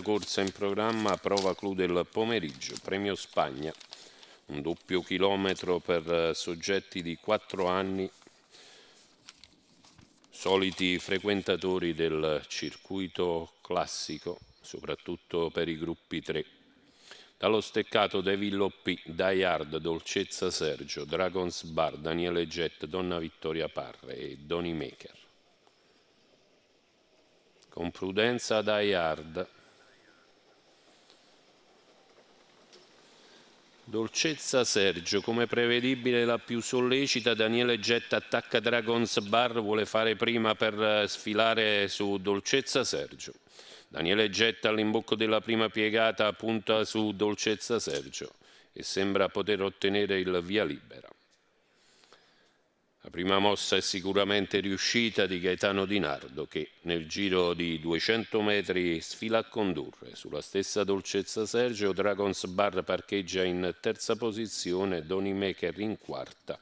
corsa in programma, prova clou del pomeriggio, premio Spagna, un doppio chilometro per eh, soggetti di 4 anni, soliti frequentatori del circuito classico, soprattutto per i gruppi 3. Dallo steccato Devillo P, Dayard, Dolcezza Sergio, Dragons Bar, Daniele Jett, Donna Vittoria Parre e Doni Maker. Con prudenza Hard. Dolcezza Sergio, come prevedibile la più sollecita, Daniele Getta attacca Dragons Bar, vuole fare prima per eh, sfilare su Dolcezza Sergio. Daniele Getta all'imbocco della prima piegata punta su Dolcezza Sergio e sembra poter ottenere il via libera. La prima mossa è sicuramente riuscita di Gaetano Di Nardo che nel giro di 200 metri sfila a condurre. Sulla stessa dolcezza Sergio, Dragons Bar parcheggia in terza posizione, Doni Maker in quarta,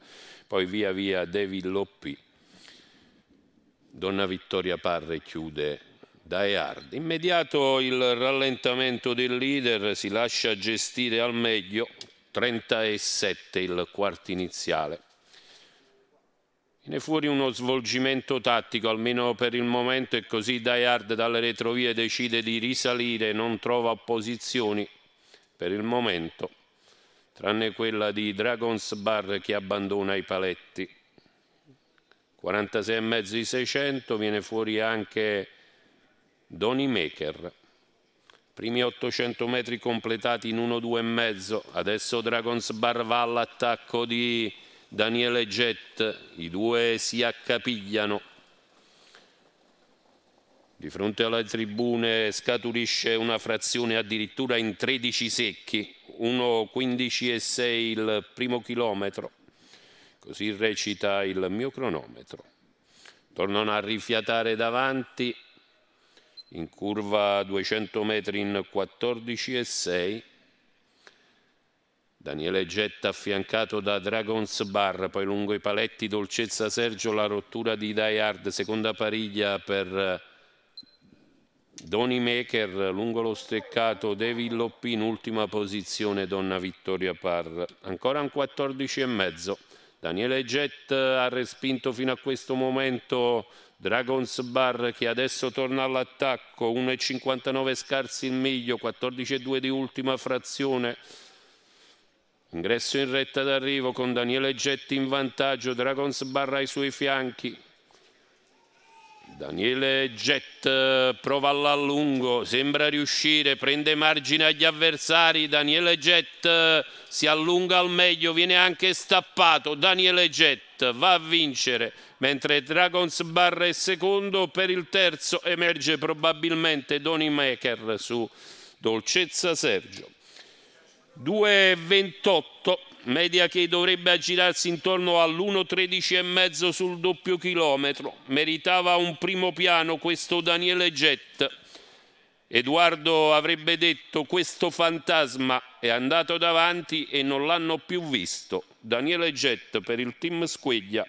poi via via David Loppi. Donna Vittoria Parre chiude da Eard. Immediato il rallentamento del leader si lascia gestire al meglio, 37 il quarto iniziale. Viene fuori uno svolgimento tattico, almeno per il momento, e così Dayard dalle retrovie decide di risalire, non trova opposizioni per il momento, tranne quella di Dragons Bar che abbandona i paletti. 46,5 di 600, viene fuori anche Donny Maker. Primi 800 metri completati in 1 mezzo. adesso Dragons Bar va all'attacco di... Daniele Jet, i due si accapigliano. Di fronte alle tribune scaturisce una frazione addirittura in 13 secchi, 1,15,6 il primo chilometro. Così recita il mio cronometro. Tornano a rifiatare davanti in curva 200 metri in 14,6 Daniele Jett affiancato da Dragons Bar, poi lungo i paletti Dolcezza Sergio la rottura di Die Hard, seconda pariglia per eh, Doni Maker, lungo lo steccato David Loppi in ultima posizione Donna Vittoria Parr, ancora un 14,5. Daniele Jett ha respinto fino a questo momento Dragons Bar che adesso torna all'attacco, 1,59 scarsi il miglio, 14,2 di ultima frazione. Ingresso in retta d'arrivo con Daniele Getti in vantaggio, Dragons barra ai suoi fianchi. Daniele Jet eh, prova all'allungo, sembra riuscire, prende margine agli avversari, Daniele Jet eh, si allunga al meglio, viene anche stappato, Daniele Jet va a vincere, mentre Dragons Barra è secondo, per il terzo emerge probabilmente Doni Maker su Dolcezza Sergio. 2,28, media che dovrebbe aggirarsi intorno all'1,13 e mezzo sul doppio chilometro. Meritava un primo piano questo Daniele Gett. Edoardo avrebbe detto questo fantasma è andato davanti e non l'hanno più visto. Daniele Gett per il team Squeglia.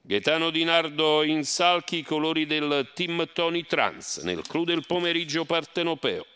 Gaetano Di Nardo in salchi, i colori del team Tony Trans nel clou del pomeriggio partenopeo.